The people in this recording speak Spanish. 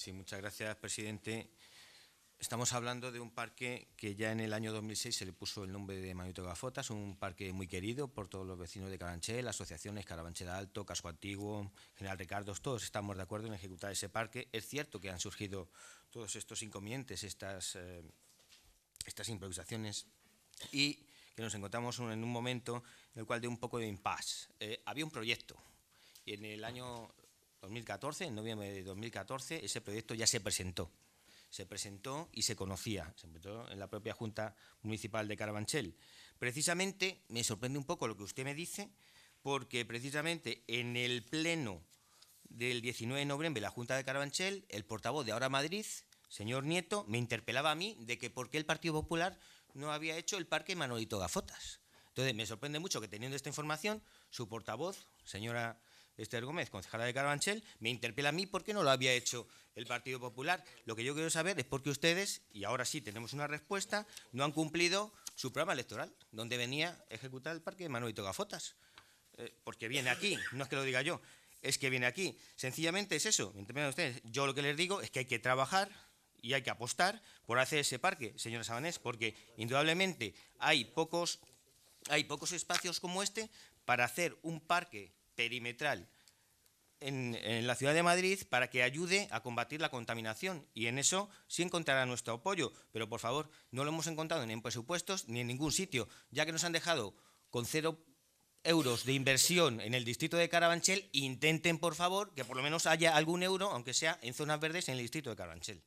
Sí, muchas gracias, presidente. Estamos hablando de un parque que ya en el año 2006 se le puso el nombre de Manuito Gafotas, un parque muy querido por todos los vecinos de Caranchel, asociaciones Carabanchel Alto, Casco Antiguo, General Ricardo, todos estamos de acuerdo en ejecutar ese parque. Es cierto que han surgido todos estos inconvenientes, estas, eh, improvisaciones y que nos encontramos en un momento en el cual de un poco de impasse. Eh, había un proyecto y en el año 2014, en noviembre de 2014, ese proyecto ya se presentó. Se presentó y se conocía, se presentó en la propia Junta Municipal de Carabanchel. Precisamente me sorprende un poco lo que usted me dice, porque precisamente en el pleno del 19 de noviembre de la Junta de Carabanchel, el portavoz de Ahora Madrid, señor Nieto, me interpelaba a mí de que por qué el Partido Popular no había hecho el parque Manolito Gafotas. Entonces, me sorprende mucho que teniendo esta información, su portavoz, señora Esther Gómez, concejala de Carabanchel, me interpela a mí por qué no lo había hecho el Partido Popular. Lo que yo quiero saber es por qué ustedes, y ahora sí tenemos una respuesta, no han cumplido su programa electoral, donde venía a ejecutar el parque de Manuelito Gafotas. Eh, porque viene aquí, no es que lo diga yo, es que viene aquí. Sencillamente es eso, me ustedes. Yo lo que les digo es que hay que trabajar y hay que apostar por hacer ese parque, señora Sabanés, porque indudablemente hay pocos, hay pocos espacios como este para hacer un parque perimetral en, la ciudad de Madrid para que ayude a combatir la contaminación. Y en eso sí encontrará nuestro apoyo, pero por favor, no lo hemos encontrado ni en presupuestos ni en ningún sitio, ya que nos han dejado con cero euros de inversión en el distrito de Carabanchel, intenten por favor que por lo menos haya algún euro, aunque sea en zonas verdes, en el distrito de Carabanchel.